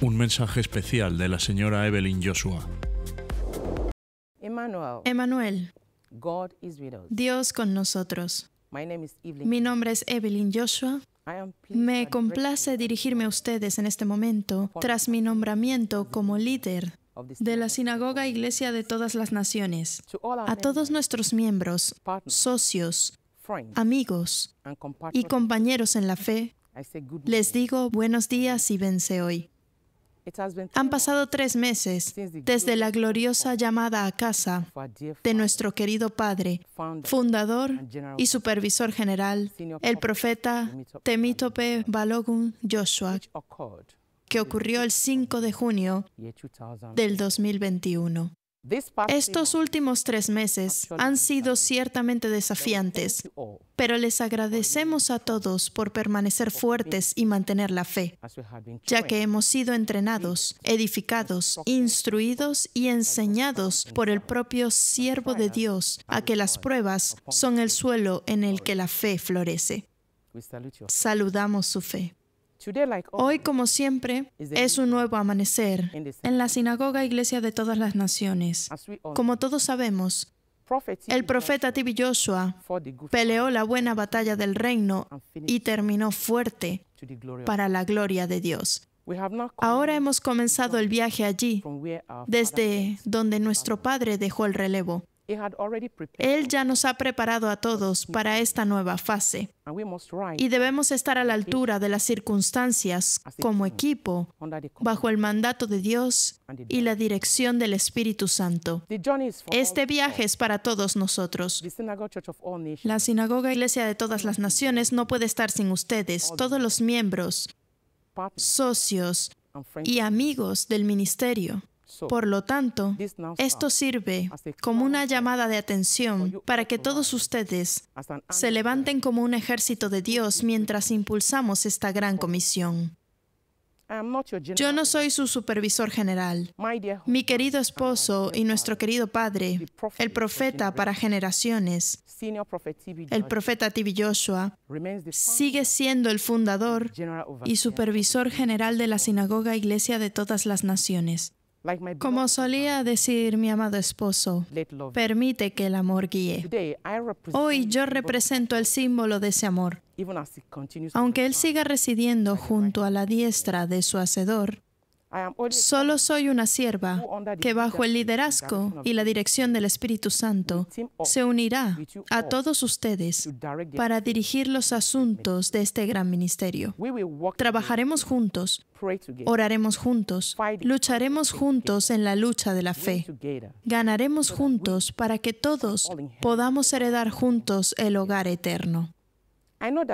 Un mensaje especial de la señora Evelyn Joshua. Emanuel, Dios con nosotros. Mi nombre es Evelyn Joshua. Me complace dirigirme a ustedes en este momento tras mi nombramiento como líder de la Sinagoga Iglesia de todas las Naciones, a todos nuestros miembros, socios, amigos y compañeros en la fe. Les digo buenos días y vence hoy. Han pasado tres meses desde la gloriosa llamada a casa de nuestro querido padre, fundador y supervisor general, el profeta Temitope Balogun Joshua, que ocurrió el 5 de junio del 2021. Estos últimos tres meses han sido ciertamente desafiantes, pero les agradecemos a todos por permanecer fuertes y mantener la fe, ya que hemos sido entrenados, edificados, instruidos y enseñados por el propio siervo de Dios a que las pruebas son el suelo en el que la fe florece. Saludamos su fe. Oh, Hoy, como siempre, es un nuevo amanecer en la sinagoga iglesia de todas las naciones. Como todos sabemos, el profeta Tibi Joshua peleó la buena batalla del reino y terminó fuerte para la gloria de Dios. Ahora hemos comenzado el viaje allí, desde donde nuestro padre dejó el relevo. Él ya nos ha preparado a todos para esta nueva fase y debemos estar a la altura de las circunstancias como equipo bajo el mandato de Dios y la dirección del Espíritu Santo. Este viaje es para todos nosotros. La sinagoga iglesia de todas las naciones no puede estar sin ustedes, todos los miembros, socios y amigos del ministerio. Por lo tanto, esto sirve como una llamada de atención para que todos ustedes se levanten como un ejército de Dios mientras impulsamos esta gran comisión. Yo no soy su supervisor general. Mi querido esposo y nuestro querido padre, el profeta para generaciones, el profeta Tibi Joshua, sigue siendo el fundador y supervisor general de la sinagoga iglesia de todas las naciones. Como solía decir mi amado esposo, permite que el amor guíe. Hoy yo represento el símbolo de ese amor. Aunque Él siga residiendo junto a la diestra de su Hacedor, Solo soy una sierva que bajo el liderazgo y la dirección del Espíritu Santo se unirá a todos ustedes para dirigir los asuntos de este gran ministerio. Trabajaremos juntos, oraremos juntos, lucharemos juntos en la lucha de la fe, ganaremos juntos para que todos podamos heredar juntos el hogar eterno.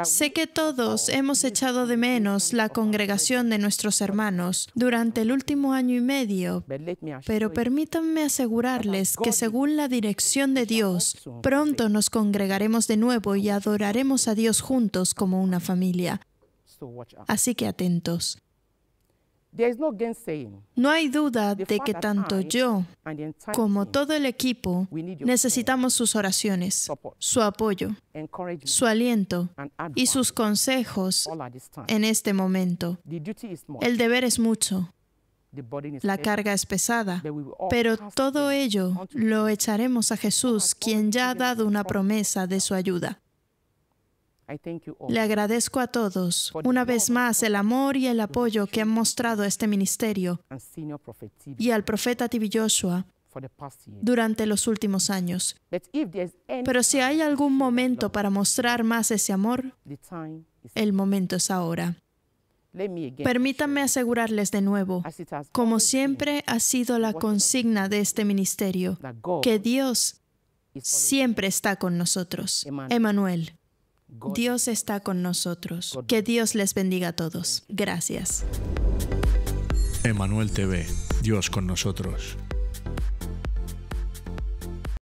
Sé que todos hemos echado de menos la congregación de nuestros hermanos durante el último año y medio, pero permítanme asegurarles que según la dirección de Dios, pronto nos congregaremos de nuevo y adoraremos a Dios juntos como una familia. Así que atentos. No hay duda de que tanto yo como todo el equipo necesitamos sus oraciones, su apoyo, su aliento y sus consejos en este momento. El deber es mucho. La carga es pesada, pero todo ello lo echaremos a Jesús, quien ya ha dado una promesa de su ayuda. Le agradezco a todos una vez más el amor y el apoyo que han mostrado a este ministerio y al profeta T.B. Joshua durante los últimos años. Pero si hay algún momento para mostrar más ese amor, el momento es ahora. Permítanme asegurarles de nuevo, como siempre ha sido la consigna de este ministerio, que Dios siempre está con nosotros. Emanuel. Dios está con nosotros. Que Dios les bendiga a todos. Gracias. Emanuel TV, Dios con nosotros.